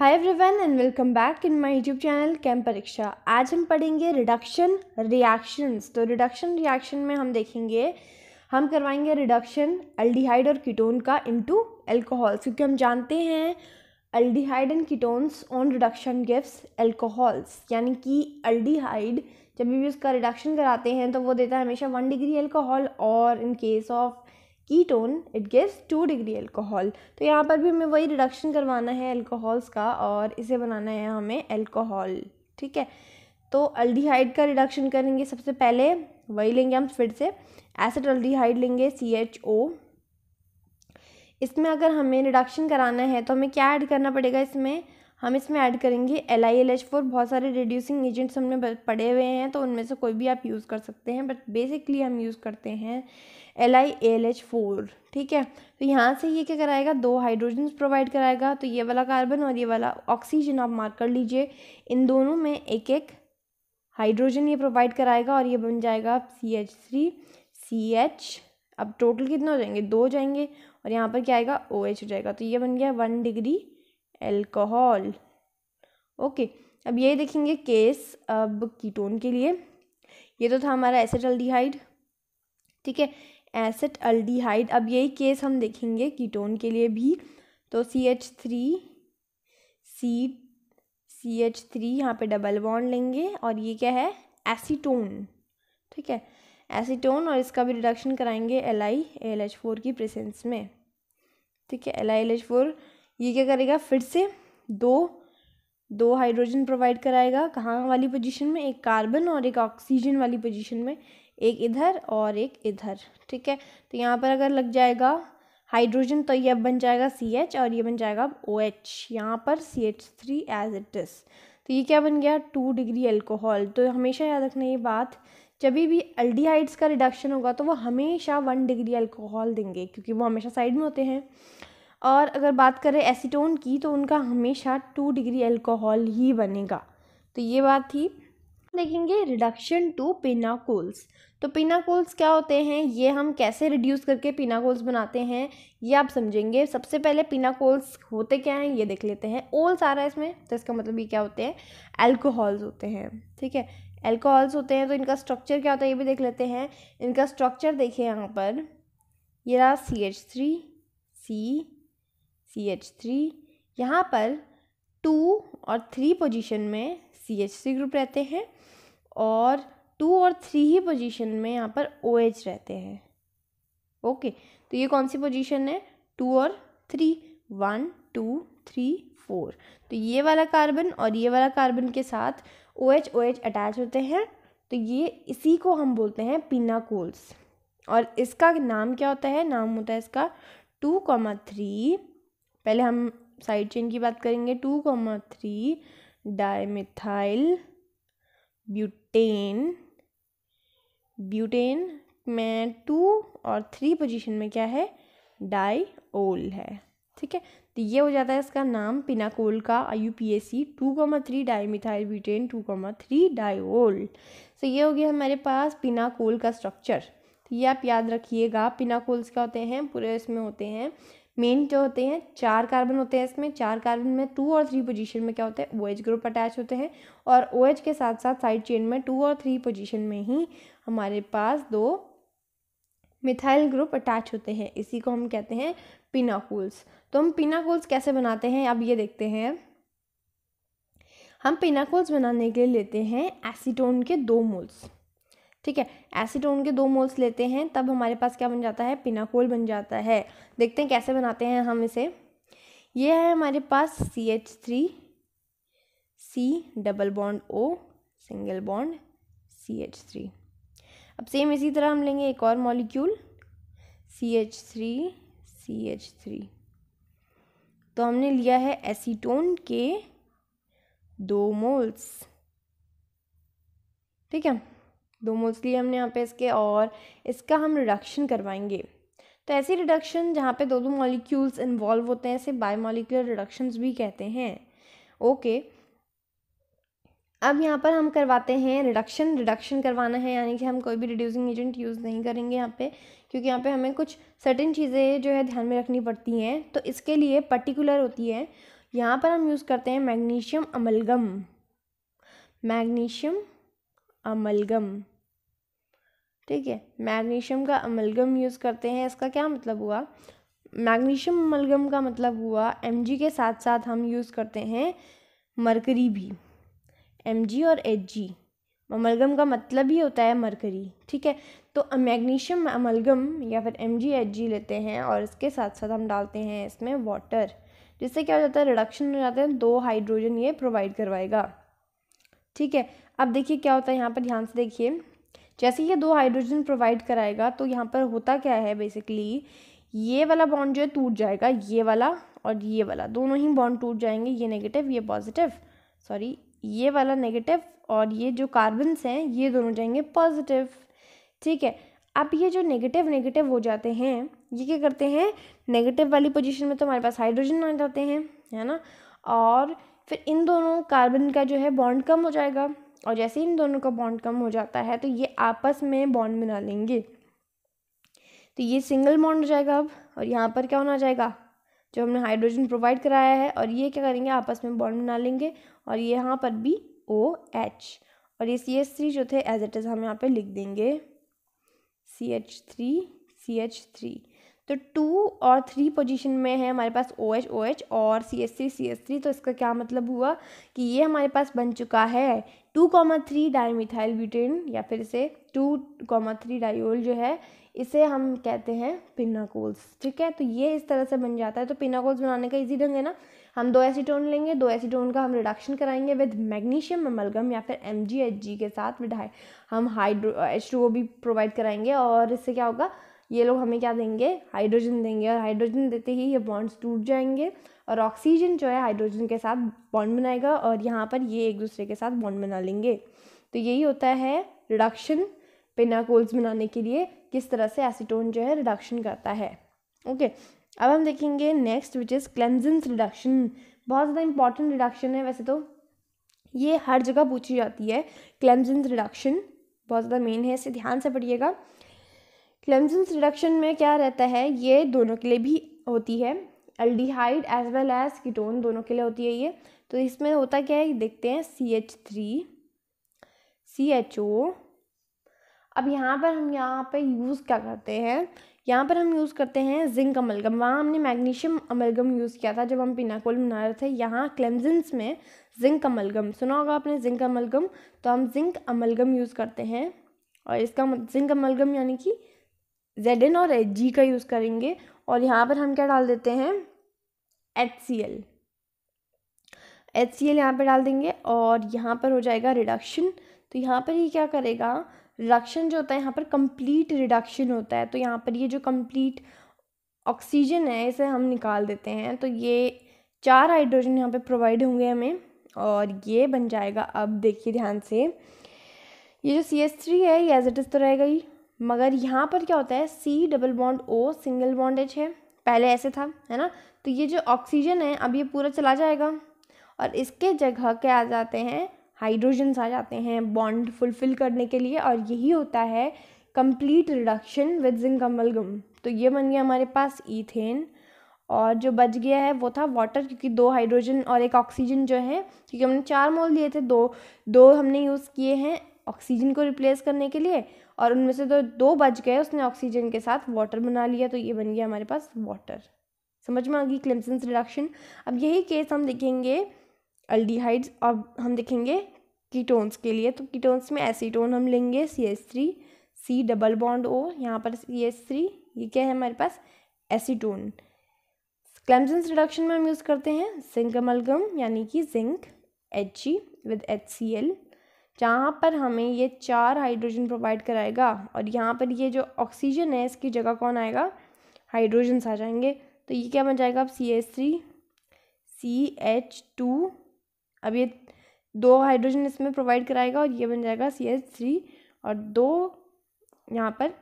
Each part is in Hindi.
Hi everyone and welcome back in my YouTube channel chem Pariksha आज हम पढ़ेंगे रिडक्शन रिएक्शंस तो रिडक्शन रिएक्शन में हम देखेंगे हम करवाएंगे रिडक्शन अल्डिहाइड और कीटोन का इनटू अल्कोहल क्योंकि हम जानते हैं aldehyde and ketones on reduction gives alcohols यानी कि अल्डीहाइड जब भी उसका रिडक्शन कराते हैं तो वो देता है हमेशा वन डिग्री एल्कोहल और in case of ketone it gives two degree alcohol तो यहाँ पर भी हमें वही रिडक्शन करवाना है अल्कोहल्स का और इसे बनाना है हमें अल्कोहल ठीक है तो अल्डीहाइड का रिडक्शन करेंगे सबसे पहले वही लेंगे हम फिर से एसिड अल्डीहाइड लेंगे सी एच ओ इसमें अगर हमें रिडक्शन कराना है तो हमें क्या ऐड करना पड़ेगा इसमें हम इसमें ऐड करेंगे L I L H four बहुत सारे रिड्यूसिंग एजेंट्स हमने पड़े हुए हैं तो उनमें से कोई भी आप यूज़ कर सकते हैं बट बेसिकली हम यूज़ करते हैं L I L H four ठीक है तो यहाँ से ये क्या कराएगा दो हाइड्रोजन प्रोवाइड कराएगा तो ये वाला कार्बन और ये वाला ऑक्सीजन आप मार्क कर लीजिए इन दोनों में एक एक हाइड्रोजन ये प्रोवाइड कराएगा और ये बन जाएगा C H three C H अब टोटल कितने हो जाएंगे दो जाएंगे और यहाँ पर क्या आएगा ओ OH एच हो जाएगा तो ये बन गया वन डिग्री एल्कोहल ओके अब ये देखेंगे केस अब कीटोन के लिए ये तो था हमारा एसिटल ठीक है एसिड अल्डिहाइड अब यही केस हम देखेंगे कीटोन के लिए भी तो C H three C C H three यहाँ पर डबल बॉन्ड लेंगे और ये क्या है एसीटोन ठीक है एसीटोन और इसका भी रिडक्शन कराएंगे L I L H four की प्रेसेंस में ठीक है L I L H four ये क्या करेगा फिर से दो दो हाइड्रोजन प्रोवाइड कराएगा कहाँ वाली पोजीशन में एक कार्बन और एक ऑक्सीजन वाली पोजीशन में एक इधर और एक इधर ठीक है तो यहाँ पर अगर लग जाएगा हाइड्रोजन तो ये बन जाएगा सी एच और ये बन जाएगा ओ एच यहाँ पर C H three as it is तो ये क्या बन गया टू डिग्री अल्कोहल तो हमेशा याद रखना ये बात जब भी अल्डीहाइड्स का रिडक्शन होगा तो वो हमेशा वन डिग्री अल्कोहल देंगे क्योंकि वो हमेशा साइड में होते हैं और अगर बात करें एसीटोन की तो उनका हमेशा टू डिग्री अल्कोहल ही बनेगा तो ये बात थी देखेंगे रिडक्शन टू पिनाकोल्स तो पिनाकोल्स क्या होते हैं ये हम कैसे रिड्यूस करके पिनाकोल्स बनाते हैं ये आप समझेंगे सबसे पहले पिनाकोल्स होते क्या हैं ये देख लेते हैं ओल्स आ रहा है इसमें तो इसका मतलब ये क्या होते हैं एल्कोहल्स होते हैं ठीक है एल्कोहल्स होते हैं तो इनका स्ट्रक्चर क्या होता है ये भी देख लेते हैं इनका स्ट्रक्चर देखिए यहाँ पर ये रहा C H three C C H three यहाँ पर टू और थ्री पोजिशन में सी एच थ्री ग्रुप रहते हैं और टू और थ्री ही पोजीशन में यहाँ पर ओ OH रहते हैं ओके तो ये कौन सी पोजीशन है टू और three one two three four तो ये वाला कार्बन और ये वाला कार्बन के साथ O H O H attach होते हैं तो ये इसी को हम बोलते हैं पिनाकोल्स और इसका नाम क्या होता है नाम होता है इसका टू कॉमा थ्री पहले हम साइड चेन की बात करेंगे two comma three dimethyl butane butane में टू और थ्री पोजीशन में क्या है डाईओल है ठीक है तो ये हो जाता है इसका नाम पिनाकोल का I U P S C two comma three dimethyl butane two comma three ol so ये हो गया हमारे पास पिनाकोल का स्ट्रक्चर तो ये आप याद रखिएगा पिनाकोल्स क्या होते हैं पूरे इसमें होते हैं मेन जो होते हैं चार कार्बन होते हैं इसमें चार कार्बन में टू और थ्री पोजीशन में क्या होता है ओ एच ग्रुप अटैच होते हैं और ओ एच के साथ साथ साइड चेन में टू और थ्री पोजीशन में ही हमारे पास दो मिथाइल ग्रुप अटैच होते हैं इसी को हम कहते हैं पिनाकूल्स तो हम पिनाकूल्स कैसे बनाते हैं अब ये देखते हैं हम पिनाकूल्स बनाने के लिए लेते हैं एसीटोन के दो मोल्स ठीक है एसीटोन के दो मोल्स लेते हैं तब हमारे पास क्या बन जाता है पिनाकोल बन जाता है देखते हैं कैसे बनाते हैं हम इसे ये है हमारे पास C H three C double bond O single bond C H three अब सेम इसी तरह हम लेंगे एक और molecule C H three C H three तो हमने लिया है एसीटोन के दो मोल्स ठीक है दो मोस्टली हमने यहाँ पे इसके और इसका हम रिडक्शन करवाएंगे तो ऐसी रिडक्शन जहाँ पे दो दो मॉलिक्यूल्स इन्वॉल्व होते हैं इसे बायोमोलिकुलर रिडक्शंस भी कहते हैं ओके अब यहाँ पर हम करवाते हैं रिडक्शन रिडक्शन करवाना है यानी कि हम कोई भी रिड्यूसिंग एजेंट यूज़ नहीं करेंगे यहाँ पे क्योंकि यहाँ पे हमें कुछ सर्टेन चीज़ें जो है ध्यान में रखनी पड़ती हैं तो इसके लिए पर्टिकुलर होती है यहाँ पर हम यूज़ करते हैं मैग्नीशियम अमलगम मैग्नीशियम अमलगम ठीक है मैग्नीशियम का अमलगम यूज़ करते हैं इसका क्या मतलब हुआ मैग्नीशियम अमलगम का मतलब हुआ एम के साथ साथ हम यूज़ करते हैं मरकरी भी एम और एच अमलगम का मतलब ही होता है मरकरी ठीक है तो मैग्नीशियम अमलगम या फिर एम जी लेते हैं और इसके साथ साथ हम डालते हैं इसमें वाटर जिससे क्या हो जाता है रिडक्शन हो जाता है दो हाइड्रोजन ये प्रोवाइड करवाएगा ठीक है अब देखिए क्या होता है यहाँ पर ध्यान से देखिए जैसे ये दो हाइड्रोजन प्रोवाइड कराएगा तो यहाँ पर होता क्या है बेसिकली ये वाला बॉन्ड जो है टूट जाएगा ये वाला और ये वाला दोनों ही बॉन्ड टूट जाएंगे ये नेगेटिव ये पॉजिटिव सॉरी ये वाला नेगेटिव और ये जो कार्बन्स हैं ये दोनों जाएंगे पॉजिटिव ठीक है अब ये जो नेगेटिव नेगेटिव हो जाते हैं ये क्या करते हैं नेगेटिव वाली पोजीशन में तो हमारे पास हाइड्रोजन आ जाते हैं है ना और फिर इन दोनों कार्बन का जो है बॉन्ड कम हो जाएगा और जैसे ही इन दोनों का बॉन्ड कम हो जाता है तो ये आपस में बॉन्ड बना लेंगे तो ये सिंगल बॉन्ड हो जाएगा अब और यहाँ पर क्या होना जाएगा जो हमने हाइड्रोजन प्रोवाइड कराया है और ये क्या करेंगे आपस में बॉन्ड बना लेंगे और ये यहाँ पर भी ओ एच और ये सी एच थ्री जो थे एज इट इज़ हम यहाँ पे लिख देंगे C H three C H three तो टू और थ्री पोजीशन में है हमारे पास ओ एच ओ एच और C S three C S three तो इसका क्या मतलब हुआ कि ये हमारे पास बन चुका है two comma three methyl butane या फिर इसे टू कॉमा थ्री डाइओल जो है इसे हम कहते हैं पिनाकोल्स ठीक है तो ये इस तरह से बन जाता है तो पिनाकोल्स बनाने का इजी ढंग है ना हम दो एसीटोन लेंगे दो एसीटोन का हम रिडक्शन कराएंगे विद मैग्नीशियम अमलगम या फिर एम के साथ विद हम हाइड्रो एच भी प्रोवाइड कराएंगे और इससे क्या होगा ये लोग हमें क्या देंगे हाइड्रोजन देंगे और हाइड्रोजन देते ही ये बॉन्ड्स टूट जाएंगे और ऑक्सीजन जो है हाइड्रोजन के साथ बॉन्ड बनाएगा और यहाँ पर ये एक दूसरे के साथ बॉन्ड बना लेंगे तो यही होता है रिडक्शन पिनाकोल्स बनाने के लिए किस तरह से एसीटोन जो है रिडक्शन करता है ओके okay. अब हम देखेंगे next which is Clemmensen reduction बहुत ज़्यादा इंपॉर्टेंट रिडक्शन है वैसे तो ये हर जगह पूछी जाती है क्लेंजेंस रिडक्शन बहुत ज़्यादा मेन है इसे ध्यान से पढ़िएगा क्लेमसेंस रिडक्शन में क्या रहता है ये दोनों के लिए भी होती है aldehyde as well as ketone दोनों के लिए होती है ये तो इसमें होता क्या है देखते हैं C H three C H O अब यहाँ पर हम यहाँ पे यूज़ क्या करते हैं यहाँ पर हम यूज़ करते हैं जिंक अमलगम वहाँ हमने मैग्नीशियम अमलगम यूज़ किया था जब हम पिनाकोल बना रहे थे यहाँ क्लेमजेंस में जिंक अमलगम सुना होगा आपने जिंक अमलगम तो हम जिंक अमलगम यूज़ करते हैं और इसका जिंक अमलगम यानी कि जेड एन और एच जी का यूज़ करेंगे और यहाँ पर हम क्या डाल देते हैं H C L H C L यहाँ पर डाल देंगे और यहाँ पर हो जाएगा रिडक्शन तो यहाँ पर ये क्या करेगा रिडक्शन जो होता है यहाँ पर कंप्लीट रिडक्शन होता है तो यहाँ पर ये जो कंप्लीट ऑक्सीजन है इसे हम निकाल देते हैं तो ये चार हाइड्रोजन यहाँ पे प्रोवाइड होंगे हमें और ये बन जाएगा अब देखिए ध्यान से ये जो सी एस थ्री है ये एज इट इज़ तो रहेगा ही मगर यहाँ पर क्या होता है C double bond O single बॉन्डेज है पहले ऐसे था है ना तो ये जो ऑक्सीजन है अब ये पूरा चला जाएगा और इसके जगह क्या आ जाते हैं हाइड्रोजन्स आ जाते हैं बॉन्ड फुलफिल करने के लिए और यही होता है complete reduction with zinc amalgam तो ये बन गया हमारे पास ईथेन और जो बच गया है वो था वाटर क्योंकि दो हाइड्रोजन और एक ऑक्सीजन जो है क्योंकि हमने चार मोल लिए थे दो दो हमने यूज़ किए हैं ऑक्सीजन को रिप्लेस करने के लिए और उनमें से तो दो बच गए उसने ऑक्सीजन के साथ वाटर बना लिया तो ये बन गया हमारे पास वाटर समझ में आ गई क्लिमसन्स रिडक्शन अब यही केस हम देखेंगे अल्डीहाइड्स अब हम देखेंगे कीटोन्स के लिए तो कीटोन्स में एसीटोन हम लेंगे C S three C double bond O यहाँ पर सी एस थ्री ये क्या है हमारे पास एसीटोन क्लेमसन्स रिडक्शन में हम यूज़ करते हैं जिंक अमलगम यानी कि zinc H G with H C L जहाँ पर हमें ये चार हाइड्रोजन प्रोवाइड कराएगा और यहाँ पर ये जो ऑक्सीजन है इसकी जगह कौन आएगा हाइड्रोजन्स आ जाएंगे तो ये क्या बन जाएगा अब C S three C H two अब ये दो हाइड्रोजन इसमें प्रोवाइड कराएगा और ये बन जाएगा सी एच थ्री और दो यहाँ पर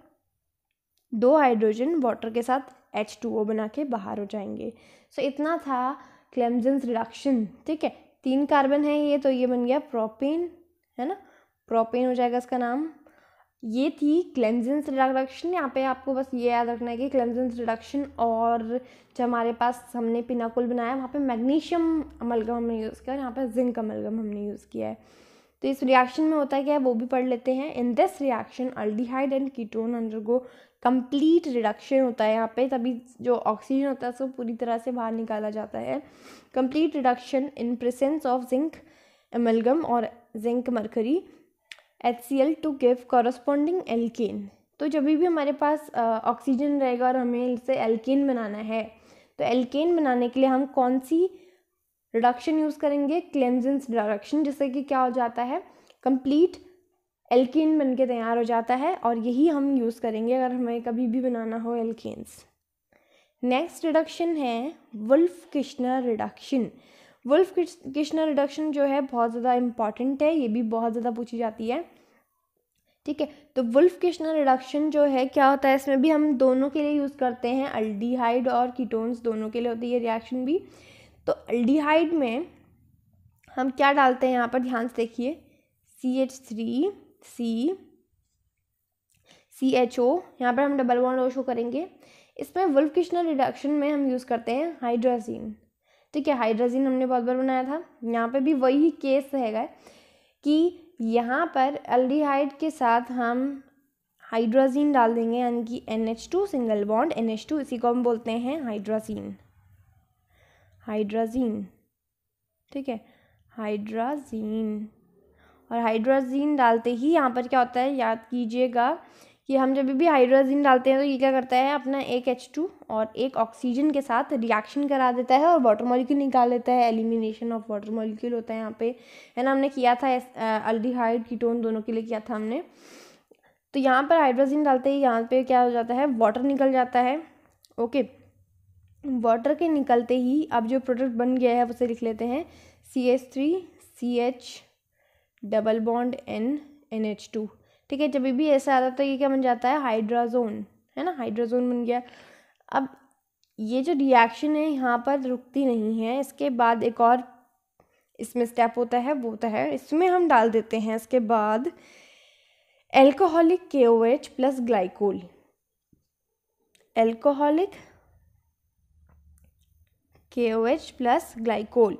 दो हाइड्रोजन वाटर के साथ एच टू ओ बना के बाहर हो जाएंगे सो इतना था क्लेमजेंस रिडक्शन ठीक है तीन कार्बन है ये तो ये बन गया प्रोपेन है ना प्रोपेन हो जाएगा इसका नाम ये थी क्लेंजेंस रिडक्शन यहाँ पे आपको बस ये याद रखना है कि क्लेंजेंस रिडक्शन और जब हमारे पास हमने पिनाकुल बनाया वहाँ पे मैग्नीशियम अमलगम हमने यूज़ किया और यहाँ पे जिंक अमलगम हमने यूज़ किया है तो इस रिएक्शन में होता क्या है वो भी पढ़ लेते हैं in this reaction aldehyde and ketone undergo complete reduction होता है यहाँ पे तभी जो ऑक्सीजन होता है उसको पूरी तरह से बाहर निकाला जाता है complete reduction in presence of zinc amalgam और zinc mercury H C L to give corresponding alkane तो जब भी हमारे पास ऑक्सीजन रहेगा और हमें इसे एल्केन बनाना है तो एल्केन बनाने के लिए हम कौन सी रिडक्शन यूज़ करेंगे क्लेंजेंस रिडक्शन जिससे कि क्या हो जाता है कंप्लीट एल्केन बन के तैयार हो जाता है और यही हम यूज़ करेंगे अगर हमें कभी भी बनाना हो एल्केन्स नेक्स्ट रिडक्शन है Wolff Kishner reduction Wolff Kishner reduction जो है बहुत ज़्यादा इम्पॉर्टेंट है ये भी बहुत ज़्यादा पूछी जाती है ठीक है तो वुल्फ किशनर रिडक्शन जो है क्या होता है इसमें भी हम दोनों के लिए यूज़ करते हैं अल्डीहाइड और कीटोन्स दोनों के लिए होती है ये रिएक्शन भी तो अल्डीहाइड में हम क्या डालते हैं यहाँ पर ध्यान से देखिए C H three C C H O यहाँ पर हम डबल वन ओ शो करेंगे इसमें वुल्फ किशनर रिडक्शन में हम यूज़ करते हैं हाइड्राजीन ठीक है हाइड्रोजन हमने बहुत बार बनाया था यहाँ पे भी वही केस रहेगा कि यहाँ पर एल्डिहाइड के साथ हम हाइड्रोजीन डाल देंगे यानी कि N H two single bond N H two इसी को हम बोलते हैं हाइड्रोजीन हाइड्रोजीन ठीक है हाइड्राजीन और हाइड्रोजीन डालते ही यहाँ पर क्या होता है याद कीजिएगा कि हम जब भी हाइड्रोजन डालते हैं तो ये क्या करता है अपना एक एच टू और एक ऑक्सीजन के साथ रिएक्शन करा देता है और वाटर मॉलिक्यूल निकाल देता है एलिमिनेशन ऑफ वाटर मॉलिक्यूल होता है यहाँ पे है ना हमने किया था अल्डीहाइड कीटोन दोनों के लिए किया था हमने तो यहाँ पर हाइड्रोजन डालते ही यहाँ पर क्या हो जाता है वाटर निकल जाता है ओके वाटर के निकलते ही अब जो प्रोडक्ट बन गया है उसे लिख लेते हैं C H three C H double bond N N H two ठीक है जब भी ऐसा आता तो ये क्या बन जाता है हाइड्राजोन है ना हाइड्राजोन बन गया अब ये जो रिएक्शन है यहाँ पर रुकती नहीं है इसके बाद एक और इसमें स्टेप होता है वो होता है इसमें हम डाल देते हैं इसके बाद alcoholic K O H plus glycol alcoholic K O H plus glycol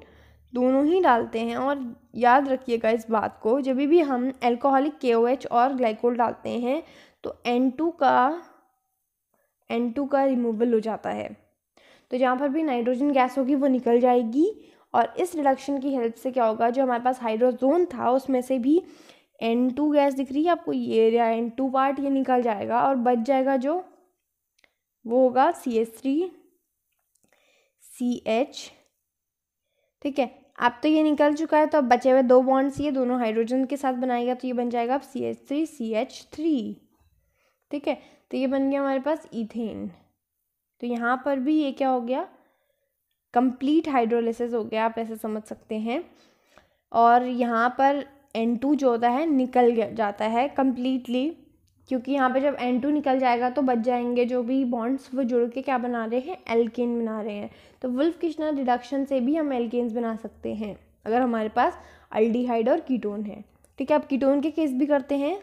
दोनों ही डालते हैं और याद रखिएगा इस बात को जब भी हम एल्कोहलिक के और ग्लाइकोल डालते हैं तो एन का एन का रिमूवल हो जाता है तो जहाँ पर भी नाइट्रोजन गैस होगी वो निकल जाएगी और इस रिडक्शन की हेल्प से क्या होगा जो हमारे पास हाइड्रोजोन था उसमें से भी एन टू गैस दिख रही है आपको ये एरिया एन टू पार्ट ये निकल जाएगा और बच जाएगा जो वो होगा C H three C H ठीक है अब तो ये निकल चुका है तो अब बचे हुए दो बॉन्ड्स ये दोनों हाइड्रोजन के साथ बनाएगा तो ये बन जाएगा अब C H three C H three ठीक है तो ये बन गया हमारे पास इथेन तो यहाँ पर भी ये क्या हो गया कंप्लीट हाइड्रोलिसिस हो गया आप ऐसे समझ सकते हैं और यहाँ पर एन टू जो होता है निकल जाता है कम्प्लीटली क्योंकि यहाँ पे जब एन टू निकल जाएगा तो बच जाएंगे जो भी बॉन्ड्स वो जुड़ के क्या बना रहे हैं एल्केन बना रहे हैं तो वुल्फ किश्नर रिडक्शन से भी हम एल्केन्स बना सकते हैं अगर हमारे पास अल्डीहाइड और कीटोन है ठीक है आप कीटोन के केस भी करते हैं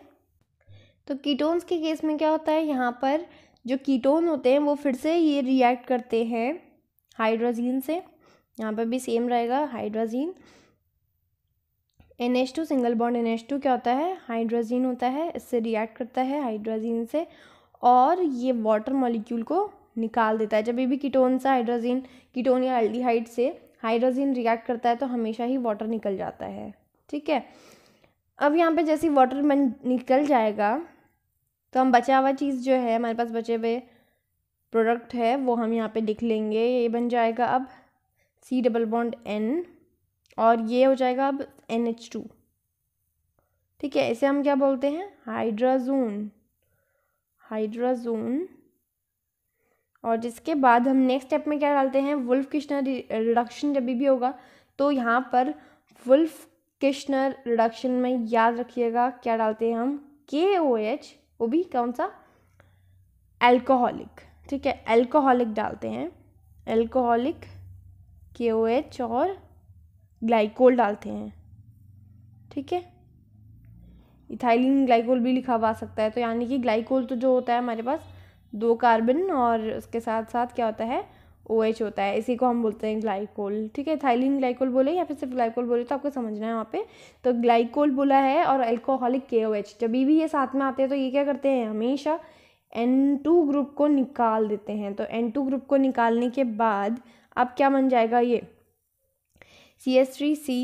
तो कीटोन्स के केस में क्या होता है यहाँ पर जो कीटोन होते हैं वो फिर से ये रिएक्ट करते हैं हाइड्रोजीन से यहाँ पर भी सेम रहेगा hydrazine N H two single bond N H two क्या होता है हाइड्रोजीन होता है इससे रिएक्ट करता है हाइड्रोजीन से और ये वाटर मॉलिक्यूल को निकाल देता है जब भी कीटोन सा हाइड्रोजीन कीटोन या एल्डिहाइड से हाइड्रोजीन रिएक्ट करता है तो हमेशा ही वाटर निकल जाता है ठीक है अब यहाँ पे जैसे वाटर मन निकल जाएगा तो हम बचा हुआ चीज़ जो है हमारे पास बचे हुए प्रोडक्ट है वो हम यहाँ पे लिख लेंगे ये बन जाएगा अब सी डबल बॉन्ड एन और ये हो जाएगा अब एन एच टू ठीक है इसे हम क्या बोलते हैं हाइड्राजोन हाइड्राजोन और जिसके बाद हम नेक्स्ट स्टेप में क्या डालते हैं वुल्फ किश्नर रिडक्शन जब भी होगा तो यहाँ पर वुल्फ किश्नर रिडक्शन में याद रखिएगा क्या डालते हैं हम के ओ एच वो भी कौन सा एल्कोहलिक ठीक है एल्कोहलिक डालते हैं एल्कोहलिक के ओ एच और ग्लाइकोल डालते हैं ठीक है इथाइलिन ग्लाइकोल भी लिखा हुआ आ सकता है तो यानी कि ग्लाइकोल तो जो होता है हमारे पास दो कार्बन और उसके साथ साथ क्या होता है ओ OH होता है इसी को हम बोलते हैं ग्लाइकोल ठीक है थाइलिन ग्लाइकोल बोले या फिर सिर्फ ग्लाइकोल बोले तो आपको समझना है वहाँ पे तो ग्लाइकोल बोला है और अल्कोहलिक के ओ एच जब भी ये साथ में आते हैं तो ये क्या करते हैं हमेशा एन टू ग्रुप को निकाल देते हैं तो एन टू ग्रुप को निकालने के बाद अब क्या बन जाएगा ये C S three C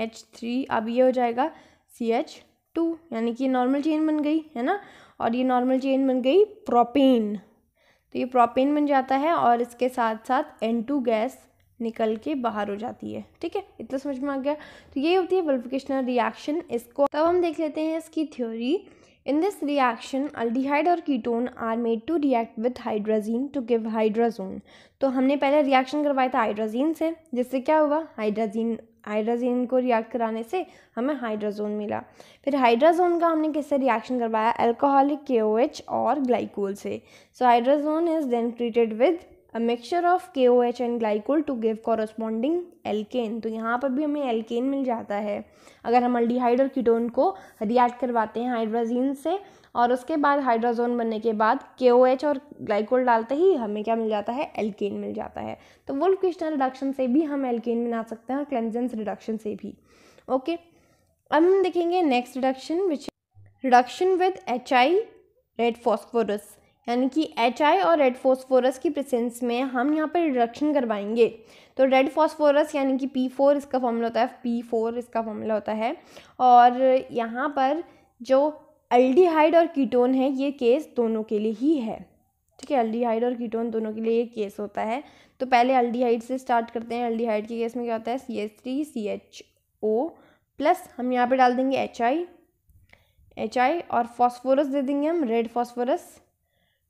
H three अब ये हो जाएगा सी एच टू यानी कि नॉर्मल चेन बन गई है ना और ये नॉर्मल चेन बन गई प्रोपेन तो ये प्रोपेन बन जाता है और इसके साथ साथ एन टू गैस निकल के बाहर हो जाती है ठीक है इतना समझ में आ गया तो ये होती है बल्फिकेशनल रिएक्शन इसको तब हम देख लेते हैं इसकी theory in this reaction aldehyde और ketone are made to react with hydrazine to give hydrazone तो हमने पहले रिएक्शन करवाया था हाइड्राजीन से जिससे क्या हुआ हाइड्राजीन हाइड्राजीन को रिएक्ट कराने से हमें हाइड्राजोन मिला फिर हाइड्राजोन का हमने किससे रिएक्शन करवाया एल्कोहलिक के और ग्लाइकोल से so hydrazone is then treated with a mixture of K O H and glycol to give corresponding alkane तो यहाँ पर भी हमें एल्केन मिल जाता है अगर हम अल्डीहाइड और कीटोन को रिएक्ट करवाते हैं हाइड्राजीन से और उसके बाद हाइड्रोजोन बनने के बाद के ओ एच और ग्लाइकोल डालते ही हमें क्या मिल जाता है एल्केन मिल जाता है तो वुल्फ क्रिस्टल रिडक्शन से भी हम एल्केन बना सकते हैं और क्लेंजेंस रिडक्शन से भी ओके अब हम देखेंगे next reduction which reduction with H I red phosphorus यानी कि एच आई और रेड फॉस्फोरस की प्रेजेंस में हम यहाँ पर रिडक्शन करवाएंगे तो रेड फॉस्फोरस यानी कि पी फोर इसका फॉर्मूला होता है पी फोर इसका फॉर्मूला होता है और यहाँ पर जो अल्डीहाइड और कीटोन है ये केस दोनों के लिए ही है ठीक है अल्डीहाइड और कीटोन दोनों के लिए ये केस होता है तो पहले अल्डीहाइड से स्टार्ट करते हैं अल्डीहाइड के केस में क्या होता है C H three C H O plus हम यहाँ पे डाल देंगे एच आई एच आई और फॉस्फोरस दे देंगे हम रेड फॉस्फोरस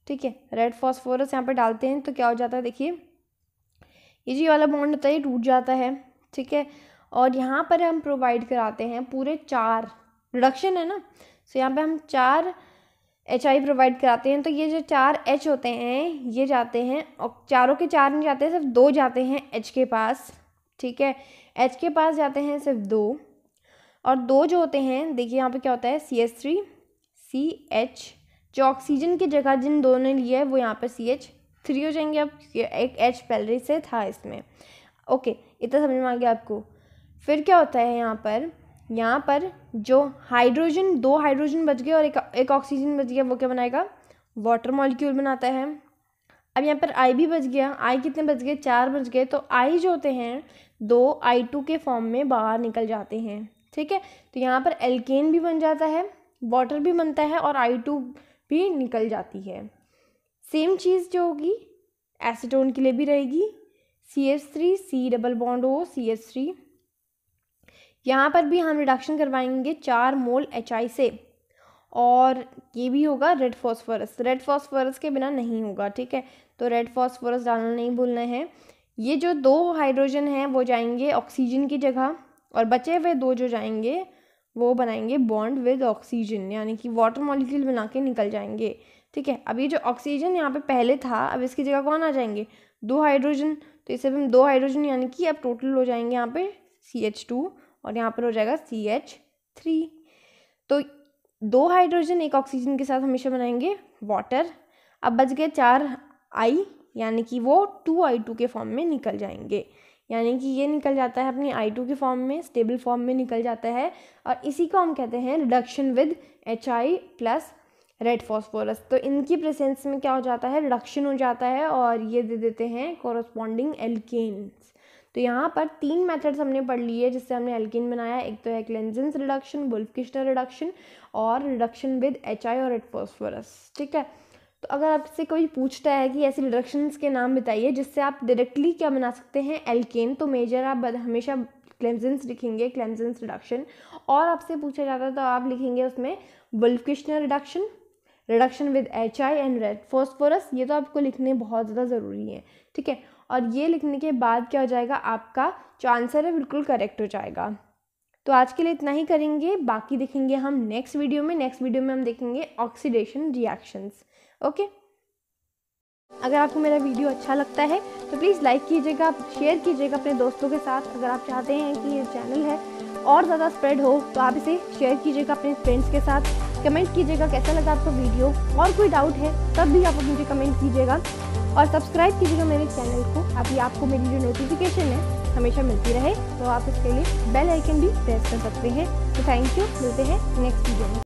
ठीक है रेड फॉस्फोरस यहाँ पर डालते हैं तो क्या हो जाता है देखिए ये जी वाला बॉन्ड होता है टूट जाता है ठीक है और यहाँ पर हम प्रोवाइड कराते हैं पूरे चार रिडक्शन है ना सो यहाँ पे हम चार एच आई प्रोवाइड कराते हैं तो ये जो चार एच होते हैं ये जाते हैं और चारों के चार नहीं जाते सिर्फ दो जाते हैं एच के पास ठीक है एच के पास जाते हैं सिर्फ दो और दो जो होते हैं देखिए यहाँ पे क्या होता है C S three C H जो ऑक्सीजन की जगह जिन दोनों ने लिया है वो यहाँ पर सी एच थ्री हो जाएंगे अब एक एच पहले से था इसमें ओके इतना समझ में आ गया आपको फिर क्या होता है यहाँ पर यहाँ पर जो हाइड्रोजन दो हाइड्रोजन बच गए और एक एक ऑक्सीजन बच गया वो क्या बनाएगा वाटर मॉलिक्यूल बनाता है अब यहाँ पर आई भी बच गया आई कितने बच गए चार बच गए तो आई जो होते हैं दो आई टू के फॉर्म में बाहर निकल जाते हैं ठीक है तो यहाँ पर एल्केन भी बन जाता है वाटर भी बनता है और आई टू भी निकल जाती है सेम चीज़ जो होगी एसीटोन के लिए भी रहेगी C S three C double bond O C S three यहाँ पर भी हम रिडक्शन करवाएंगे चार मोल एच से और ये भी होगा रेड फॉस्फोरस रेड फॉस्फोरस के बिना नहीं होगा ठीक है तो रेड फॉस्फोरस डालना नहीं भूलना है ये जो दो हाइड्रोजन हैं वो जाएंगे ऑक्सीजन की जगह और बचे हुए दो जो जाएंगे वो बनाएंगे बॉन्ड विद ऑक्सीजन यानी कि वाटर मॉलिक्यूल बना के निकल जाएंगे ठीक है अब ये जो ऑक्सीजन यहाँ पे पहले था अब इसकी जगह कौन आ जाएंगे दो हाइड्रोजन तो इसे हम दो हाइड्रोजन यानी कि अब टोटल हो जाएंगे यहाँ पे सी एच टू और यहाँ पर हो जाएगा सी एच थ्री तो दो हाइड्रोजन एक ऑक्सीजन के साथ हमेशा बनाएंगे वाटर अब बच गए चार आई यानी कि वो टू आई टू के फॉर्म में निकल जाएंगे यानी कि ये निकल जाता है अपने आई टू के फॉर्म में स्टेबल फॉर्म में निकल जाता है और इसी को हम कहते हैं reduction with H I plus red phosphorus तो इनकी प्रेजेंस में क्या हो जाता है रिडक्शन हो जाता है और ये दे देते हैं कॉरस्पॉन्डिंग एल्केन्स तो यहाँ पर तीन मेथड्स हमने पढ़ लिए जिससे हमने एल्किन बनाया एक तो है क्लेंजेंस रिडक्शन बुल्फकिश्नर रिडक्शन और रिडक्शन विद एच और एट ठीक है तो अगर आपसे कोई पूछता है कि ऐसे रिडक्शंस के नाम बताइए जिससे आप डायरेक्टली क्या बना सकते हैं एल्केन तो मेजर आप हमेशा क्लेमजेंस लिखेंगे क्लेमजेंस रिडक्शन और आपसे पूछा जाता है तो आप लिखेंगे उसमें Wolff Kishner reduction reduction with H I and red phosphorus ये तो आपको लिखने बहुत ज़्यादा ज़रूरी है ठीक है और ये लिखने के बाद क्या हो जाएगा आपका जो आंसर है बिल्कुल करेक्ट हो जाएगा तो आज के लिए इतना ही करेंगे बाकी देखेंगे हम नेक्स्ट वीडियो में नेक्स्ट वीडियो में हम देखेंगे ऑक्सीडेशन रिएक्शंस ओके अगर आपको मेरा वीडियो अच्छा लगता है तो प्लीज़ लाइक कीजिएगा शेयर कीजिएगा अपने दोस्तों के साथ अगर आप चाहते हैं कि ये चैनल है और ज़्यादा स्प्रेड हो तो आप इसे शेयर कीजिएगा अपने फ्रेंड्स के साथ कमेंट कीजिएगा कैसा लगा आपको वीडियो और कोई डाउट है तब भी आप मुझे कमेंट कीजिएगा और सब्सक्राइब कीजिएगा मेरे चैनल को अभी आपको मेरी जो नोटिफिकेशन है हमेशा मिलती रहे तो आप इसके लिए बेल आइकन भी प्रेस कर सकते हैं तो थैंक यू मिलते हैं नेक्स्ट वीडियो में